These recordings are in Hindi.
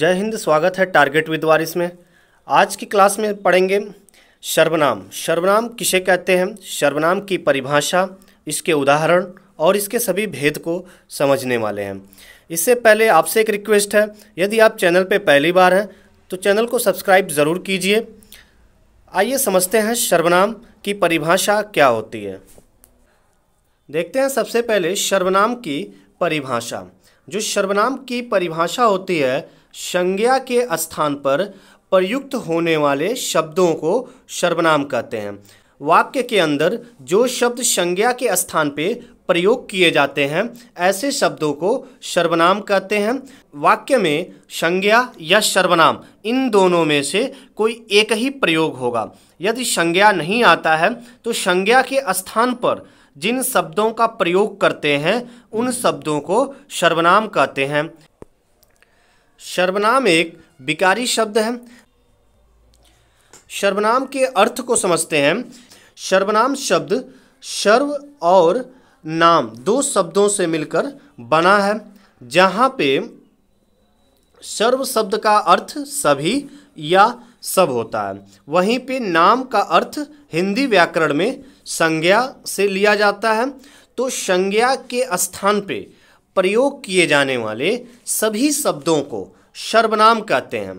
जय हिंद स्वागत है टारगेट विद वारिस में आज की क्लास में पढ़ेंगे सर्वनाम सर्वनाम किसे कहते हैं सर्वनाम की परिभाषा इसके उदाहरण और इसके सभी भेद को समझने वाले हैं इससे पहले आपसे एक रिक्वेस्ट है यदि आप चैनल पर पहली बार हैं तो चैनल को सब्सक्राइब ज़रूर कीजिए आइए समझते हैं सर्वनाम की परिभाषा क्या होती है देखते हैं सबसे पहले सर्वनाम की परिभाषा जो सर्वनाम की परिभाषा होती है संज्ञा के स्थान पर प्रयुक्त होने वाले शब्दों को सर्वनाम कहते हैं वाक्य के अंदर जो शब्द संज्ञा के स्थान पे प्रयोग किए जाते हैं ऐसे शब्दों को सर्वनाम कहते हैं वाक्य में संज्ञा या सर्वनाम इन दोनों में से कोई एक ही प्रयोग होगा यदि संज्ञा नहीं आता है तो संज्ञा के स्थान पर जिन शब्दों का प्रयोग करते हैं उन शब्दों को सर्वनाम कहते हैं सर्वनाम एक विकारी शब्द है सर्वनाम के अर्थ को समझते हैं सर्वनाम शब्द सर्व और नाम दो शब्दों से मिलकर बना है जहाँ पे सर्व शब्द का अर्थ सभी या सब होता है वहीं पे नाम का अर्थ हिंदी व्याकरण में संज्ञा से लिया जाता है तो संज्ञा के स्थान पे प्रयोग किए जाने वाले सभी शब्दों को सर्वनाम कहते हैं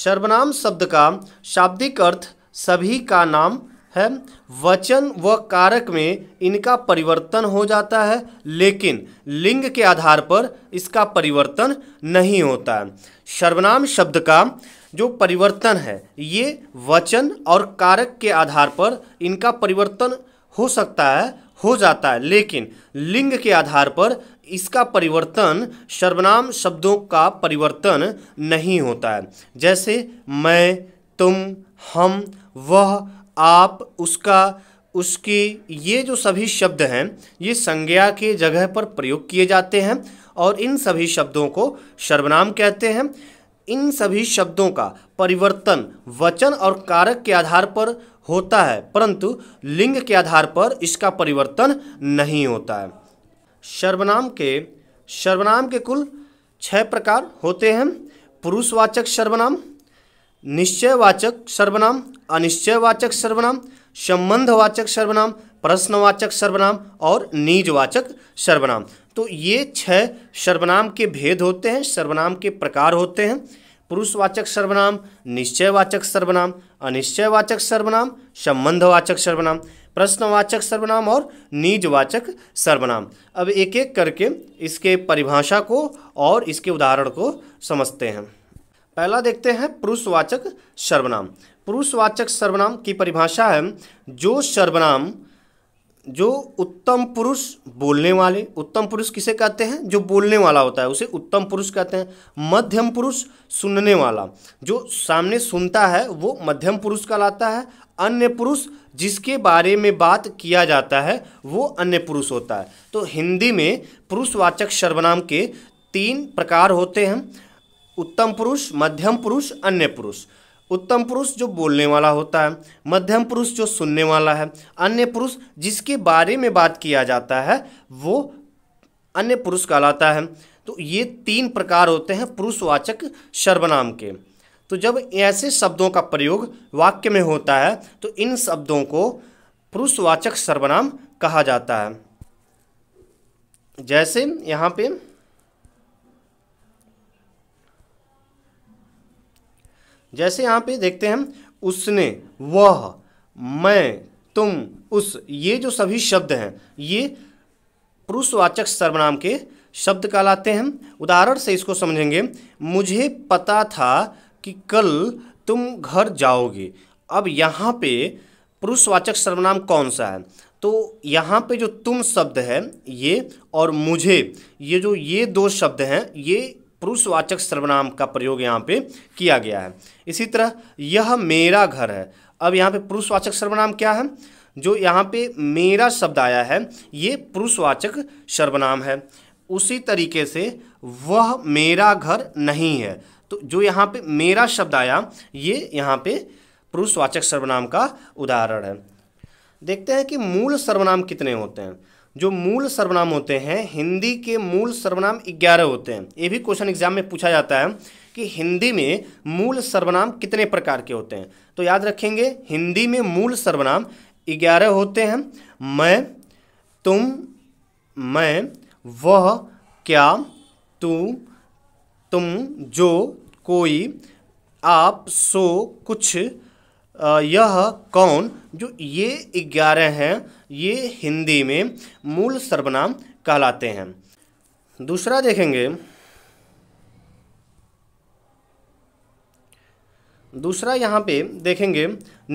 सर्वनाम शब्द का शाब्दिक अर्थ सभी का नाम है वचन व कारक में इनका परिवर्तन हो जाता है लेकिन लिंग के आधार पर इसका परिवर्तन नहीं होता है सर्वनाम शब्द का जो परिवर्तन है ये वचन और कारक के आधार पर इनका परिवर्तन हो सकता है हो जाता है लेकिन लिंग के आधार पर इसका परिवर्तन सर्वनाम शब्दों का परिवर्तन नहीं होता है जैसे मैं तुम हम वह आप उसका उसकी ये जो सभी शब्द हैं ये संज्ञा के जगह पर प्रयोग किए जाते हैं और इन सभी शब्दों को सर्वनाम कहते हैं इन सभी शब्दों का परिवर्तन वचन और कारक के आधार पर होता है परंतु लिंग के आधार पर इसका परिवर्तन नहीं होता है सर्वनाम के सर्वनाम के कुल छह प्रकार होते हैं पुरुषवाचक सर्वनाम निश्चयवाचक सर्वनाम अनिश्चयवाचक सर्वनाम संबंधवाचक सर्वनाम प्रश्नवाचक सर्वनाम और निजवाचक सर्वनाम तो ये छह सर्वनाम के भेद होते हैं सर्वनाम के प्रकार होते हैं पुरुषवाचक सर्वनाम निश्चयवाचक सर्वनाम अनिश्चयवाचक सर्वनाम संबंधवाचक सर्वनाम प्रश्नवाचक सर्वनाम और निजवाचक सर्वनाम अब एक एक करके इसके परिभाषा को और इसके उदाहरण को समझते हैं पहला देखते हैं पुरुषवाचक सर्वनाम पुरुषवाचक सर्वनाम की परिभाषा है जो सर्वनाम जो उत्तम पुरुष बोलने वाले उत्तम पुरुष किसे कहते हैं जो बोलने वाला होता है उसे उत्तम पुरुष कहते हैं मध्यम पुरुष सुनने वाला जो सामने सुनता है वो मध्यम पुरुष कहलाता है अन्य पुरुष जिसके बारे में बात किया जाता है वो अन्य पुरुष होता है तो हिंदी में पुरुषवाचक सर्वनाम के तीन प्रकार होते हैं उत्तम पुरुष मध्यम पुरुष अन्य पुरुष उत्तम पुरुष जो बोलने वाला होता है मध्यम पुरुष जो सुनने वाला है अन्य पुरुष जिसके बारे में बात किया जाता है वो अन्य पुरुष कहलाता है तो ये तीन प्रकार होते हैं पुरुषवाचक सर्वनाम के तो जब ऐसे शब्दों का प्रयोग वाक्य में होता है तो इन शब्दों को पुरुषवाचक सर्वनाम कहा जाता है जैसे यहाँ पे जैसे यहाँ पे देखते हैं उसने वह मैं तुम उस ये जो सभी शब्द हैं ये पुरुषवाचक सर्वनाम के शब्द कहलाते हैं उदाहरण से इसको समझेंगे मुझे पता था कि कल तुम घर जाओगे अब यहाँ पे पुरुषवाचक सर्वनाम कौन सा है तो यहाँ पे जो तुम शब्द है ये और मुझे ये जो ये दो शब्द हैं ये पुरुषवाचक सर्वनाम का प्रयोग यहाँ पे किया गया है इसी तरह यह मेरा घर है अब यहाँ पे पुरुषवाचक सर्वनाम क्या है जो यहाँ पे मेरा शब्द आया है ये पुरुषवाचक सर्वनाम है उसी तरीके से वह मेरा घर नहीं है तो जो यहाँ पे मेरा शब्द आया ये यहाँ पे पुरुषवाचक सर्वनाम का उदाहरण है देखते हैं कि मूल सर्वनाम कितने होते हैं जो मूल सर्वनाम होते हैं हिंदी के मूल सर्वनाम ग्यारह होते हैं ये भी क्वेश्चन एग्जाम में पूछा जाता है कि हिंदी में मूल सर्वनाम कितने प्रकार के होते हैं तो याद रखेंगे हिंदी में मूल सर्वनाम ग्यारह होते हैं मैं तुम मैं वह क्या तू तुम जो कोई आप सो कुछ यह कौन जो ये ग्यारह हैं ये हिंदी में मूल सर्वनाम कहलाते हैं दूसरा देखेंगे दूसरा यहाँ पे देखेंगे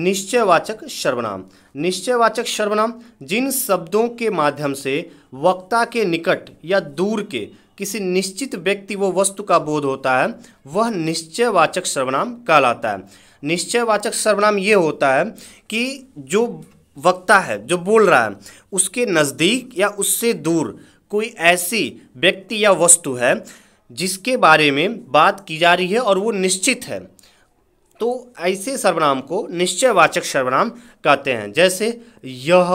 निश्चयवाचक सर्वनाम निश्चयवाचक सर्वनाम जिन शब्दों के माध्यम से वक्ता के निकट या दूर के किसी निश्चित व्यक्ति व वस्तु का बोध होता है वह निश्चयवाचक सर्वनाम कहलाता है निश्चयवाचक सर्वनाम ये होता है कि जो वक्ता है जो बोल रहा है उसके नज़दीक या उससे दूर कोई ऐसी व्यक्ति या वस्तु है जिसके बारे में बात की जा रही है और वो निश्चित है तो ऐसे सर्वनाम को निश्चयवाचक सर्वनाम कहते हैं जैसे यह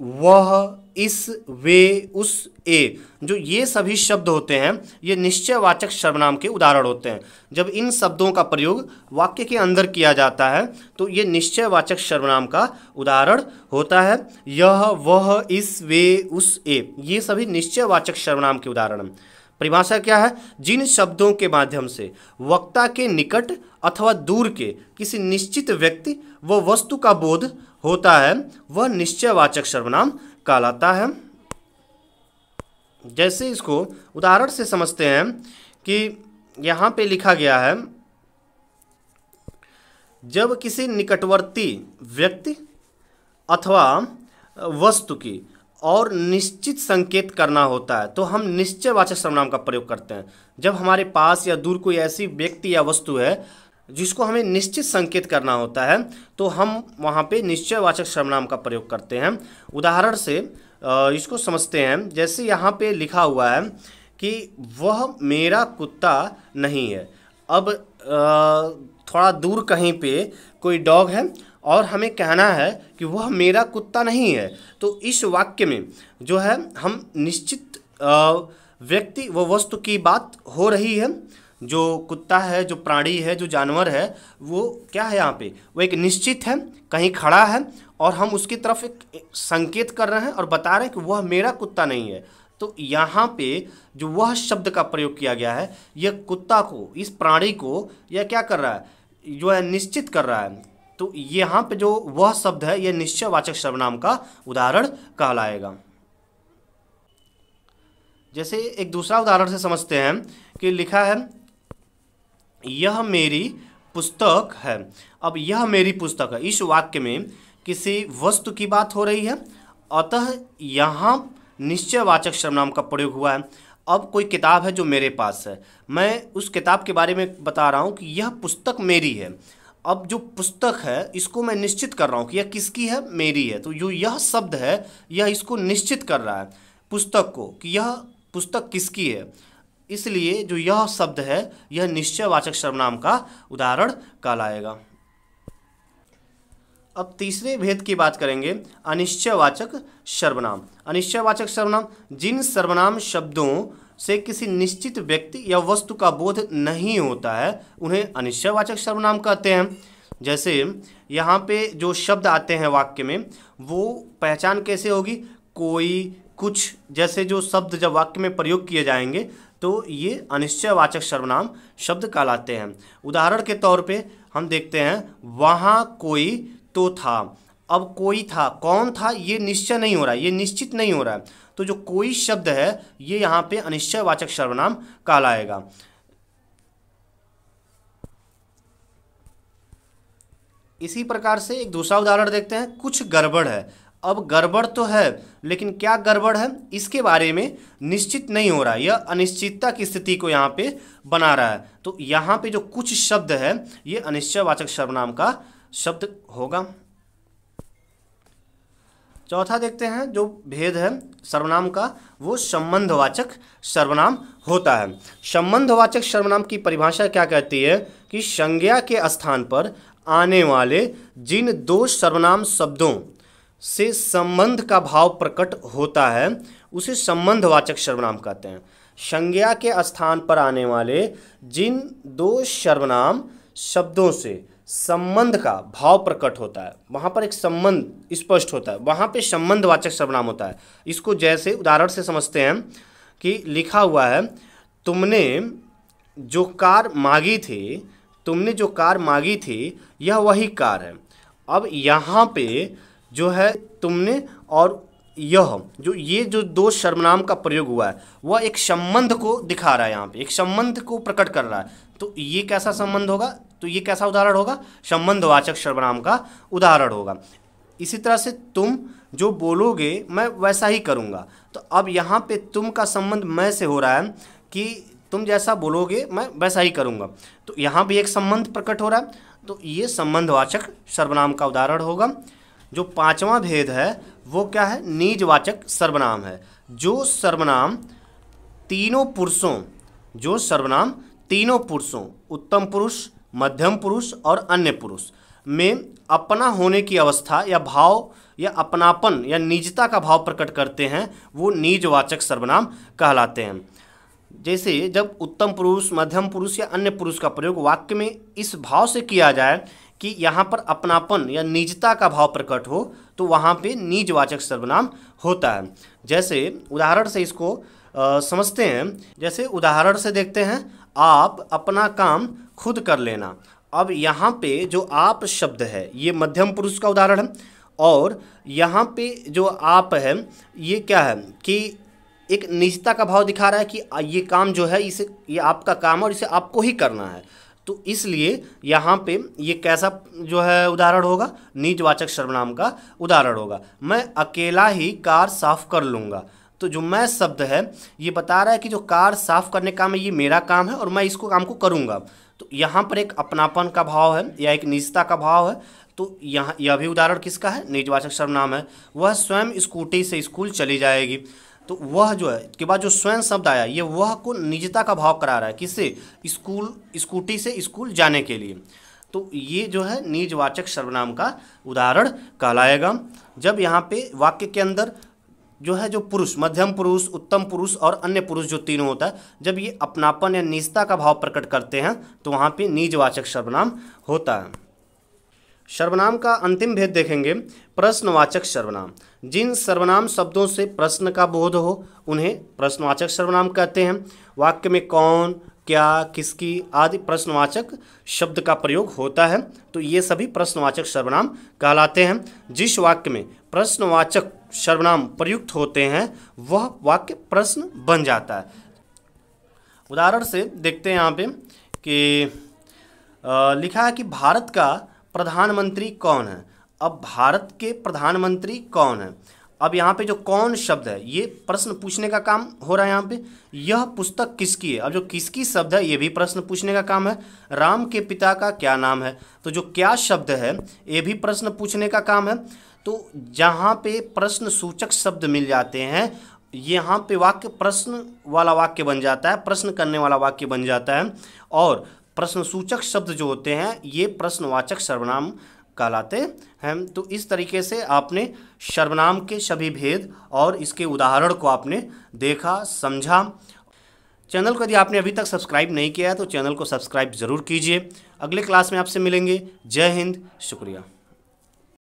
वह इस वे उस ए जो ये सभी शब्द होते हैं ये निश्चयवाचक सर्वनाम के उदाहरण होते हैं जब इन शब्दों का प्रयोग वाक्य के अंदर किया जाता है तो ये निश्चयवाचक सर्वनाम का उदाहरण होता है यह वह इस वे उस ए ये सभी निश्चयवाचक सर्वनाम के उदाहरण हैं परिभाषा क्या है जिन शब्दों के माध्यम से वक्ता के निकट अथवा दूर के किसी निश्चित व्यक्ति व वस्तु का बोध होता है वह निश्चयवाचक सर्वनाम कहलाता है जैसे इसको उदाहरण से समझते हैं कि यहाँ पे लिखा गया है जब किसी निकटवर्ती व्यक्ति अथवा वस्तु की और निश्चित संकेत करना होता है तो हम निश्चयवाचक सर्वनाम का प्रयोग करते हैं जब हमारे पास या दूर कोई ऐसी व्यक्ति या वस्तु है जिसको हमें निश्चित संकेत करना होता है तो हम वहाँ पे निश्चयवाचक सर्वनाम का प्रयोग करते हैं उदाहरण से इसको समझते हैं जैसे यहाँ पे लिखा हुआ है कि वह मेरा कुत्ता नहीं है अब थोड़ा दूर कहीं पे कोई डॉग है और हमें कहना है कि वह मेरा कुत्ता नहीं है तो इस वाक्य में जो है हम निश्चित व्यक्ति व वस्तु की बात हो रही है जो कुत्ता है जो प्राणी है जो जानवर है वो क्या है यहाँ पे वो एक निश्चित है कहीं खड़ा है और हम उसकी तरफ एक संकेत कर रहे हैं और बता रहे हैं कि वह मेरा कुत्ता नहीं है तो यहाँ पे जो वह शब्द का प्रयोग किया गया है यह कुत्ता को इस प्राणी को यह क्या कर रहा है जो है निश्चित कर रहा है तो यहाँ पे जो वह शब्द है यह निश्चयवाचक सर्वनाम का उदाहरण कहलाएगा जैसे एक दूसरा उदाहरण से समझते हैं कि लिखा है यह मेरी पुस्तक है अब यह मेरी पुस्तक है इस वाक्य में किसी वस्तु की बात हो रही है अतः यहाँ निश्चयवाचक सर्वनाम का प्रयोग हुआ है अब कोई किताब है जो मेरे पास है मैं उस किताब के बारे में बता रहा हूँ कि यह पुस्तक मेरी है अब जो पुस्तक है इसको मैं निश्चित कर रहा हूँ कि यह किसकी है मेरी है तो जो यह शब्द है यह इसको निश्चित कर रहा है पुस्तक को कि यह पुस्तक किसकी है इसलिए जो यह शब्द है यह निश्चयवाचक सर्वनाम का उदाहरण कहलाएगा अब तीसरे भेद की बात करेंगे अनिश्चयवाचक सर्वनाम अनिश्चयवाचक सर्वनाम जिन सर्वनाम शब्दों से किसी निश्चित व्यक्ति या वस्तु का बोध नहीं होता है उन्हें अनिश्चयवाचक सर्वनाम कहते हैं जैसे यहाँ पे जो शब्द आते हैं वाक्य में वो पहचान कैसे होगी कोई कुछ जैसे जो शब्द जब वाक्य में प्रयोग किए जाएंगे तो ये अनिश्चयवाचक सर्वनाम शब्द कहलाते हैं उदाहरण के तौर पे हम देखते हैं वहाँ कोई तो था अब कोई था कौन था ये निश्चय नहीं हो रहा है ये निश्चित नहीं हो रहा है तो जो कोई शब्द है ये यहाँ पे वाचक सर्वनाम कहलाएगा इसी प्रकार से एक दूसरा उदाहरण देखते हैं कुछ गड़बड़ है अब गड़बड़ तो है लेकिन क्या गड़बड़ है इसके बारे में निश्चित नहीं हो रहा है यह अनिश्चितता की स्थिति को यहाँ पे बना रहा है तो यहाँ पे जो कुछ शब्द है ये अनिश्चयवाचक सर्वनाम का शब्द होगा चौथा देखते हैं जो भेद है सर्वनाम का वो संबंधवाचक सर्वनाम होता है संबंधवाचक सर्वनाम की परिभाषा क्या कहती है कि संज्ञा के स्थान पर आने वाले जिन दो सर्वनाम शब्दों से संबंध का भाव प्रकट होता है उसे संबंधवाचक सर्वनाम कहते हैं संज्ञा के स्थान पर आने वाले जिन दो सर्वनाम शब्दों से संबंध का भाव प्रकट होता है वहाँ पर एक संबंध स्पष्ट होता है वहाँ पे संबंधवाचक सर्वनाम होता है इसको जैसे उदाहरण से समझते हैं कि लिखा हुआ है तुमने जो कार मांगी थी तुमने जो कार मांगी थी यह वही कार है अब यहाँ पे जो है तुमने और यह जो ये जो दो सर्वनाम का प्रयोग हुआ है वह एक संबंध को दिखा रहा है यहाँ पे एक संबंध को प्रकट कर रहा है तो ये कैसा संबंध होगा तो ये कैसा उदाहरण होगा संबंधवाचक सर्वनाम का उदाहरण होगा इसी तरह से तुम जो बोलोगे मैं वैसा ही करूँगा तो अब यहाँ पे तुम का संबंध मैं से हो रहा है कि तुम जैसा बोलोगे मैं वैसा ही करूँगा तो यहाँ भी एक संबंध प्रकट हो रहा है तो ये संबंधवाचक सर्वनाम का उदाहरण होगा जो पांचवा भेद है वो क्या है निजवाचक सर्वनाम है जो सर्वनाम तीनों पुरुषों जो सर्वनाम तीनों पुरुषों उत्तम पुरुष मध्यम पुरुष और अन्य पुरुष में अपना होने की अवस्था या भाव या अपनापन या निजता का भाव प्रकट करते हैं वो निजवाचक सर्वनाम कहलाते हैं जैसे जब उत्तम पुरुष मध्यम पुरुष या अन्य पुरुष का प्रयोग वाक्य में इस भाव से किया जाए कि यहाँ पर अपनापन या निजता का भाव प्रकट हो तो वहाँ पे निजवाचक सर्वनाम होता है जैसे उदाहरण से इसको आ, समझते हैं जैसे उदाहरण से देखते हैं आप अपना काम खुद कर लेना अब यहाँ पे जो आप शब्द है ये मध्यम पुरुष का उदाहरण है और यहाँ पे जो आप है ये क्या है कि एक निजता का भाव दिखा रहा है कि ये काम जो है इसे ये आपका काम है और इसे आपको ही करना है तो इसलिए यहाँ पे ये कैसा जो है उदाहरण होगा निजवाचक सर्वनाम का उदाहरण होगा मैं अकेला ही कार साफ कर लूँगा तो जो मैं शब्द है ये बता रहा है कि जो कार साफ करने का काम है ये मेरा काम है और मैं इसको काम को करूँगा तो यहाँ पर एक अपनापन का भाव है या एक निजता का भाव है तो यहाँ यह भी उदाहरण किसका है निजवाचक सर्वनाम है वह स्वयं स्कूटी से स्कूल चली जाएगी तो वह जो है के बाद जो स्वयं शब्द आया ये वह को निजता का भाव करा रहा है किससे स्कूल स्कूटी से स्कूल जाने के लिए तो ये जो है निजवाचक सर्वनाम का उदाहरण कहलाएगा जब यहाँ पे वाक्य के अंदर जो है जो पुरुष मध्यम पुरुष उत्तम पुरुष और अन्य पुरुष जो तीनों होता है जब ये अपनापन या निजता का भाव प्रकट करते हैं तो वहाँ पे निजवाचक सर्वनाम होता है सर्वनाम का अंतिम भेद देखेंगे प्रश्नवाचक सर्वनाम जिन सर्वनाम शब्दों से प्रश्न का बोध हो उन्हें प्रश्नवाचक सर्वनाम कहते हैं वाक्य में कौन क्या किसकी आदि प्रश्नवाचक शब्द का प्रयोग होता है तो ये सभी प्रश्नवाचक सर्वनाम कहलाते हैं जिस वाक्य में प्रश्नवाचक सर्वनाम प्रयुक्त होते हैं वह वाक्य प्रश्न बन जाता है उदाहरण से देखते हैं यहाँ पे कि लिखा है कि भारत का प्रधानमंत्री कौन है अब भारत के प्रधानमंत्री कौन है अब यहाँ पे जो कौन शब्द है ये प्रश्न पूछने का काम हो रहा है यहाँ पे यह पुस्तक किसकी है अब जो किसकी शब्द है ये भी प्रश्न पूछने का काम है राम के पिता का क्या नाम है तो जो क्या शब्द है ये भी प्रश्न पूछने का काम है तो जहाँ पे प्रश्न सूचक शब्द मिल जाते हैं यहाँ पे वाक्य प्रश्न वाला वाक्य बन जाता है प्रश्न करने वाला वाक्य बन जाता है और प्रश्नसूचक शब्द जो होते हैं ये प्रश्नवाचक सर्वनाम कहलाते हैं तो इस तरीके से आपने सर्वनाम के सभी भेद और इसके उदाहरण को आपने देखा समझा चैनल को यदि आपने अभी तक सब्सक्राइब नहीं किया है तो चैनल को सब्सक्राइब ज़रूर कीजिए अगले क्लास में आपसे मिलेंगे जय हिंद शुक्रिया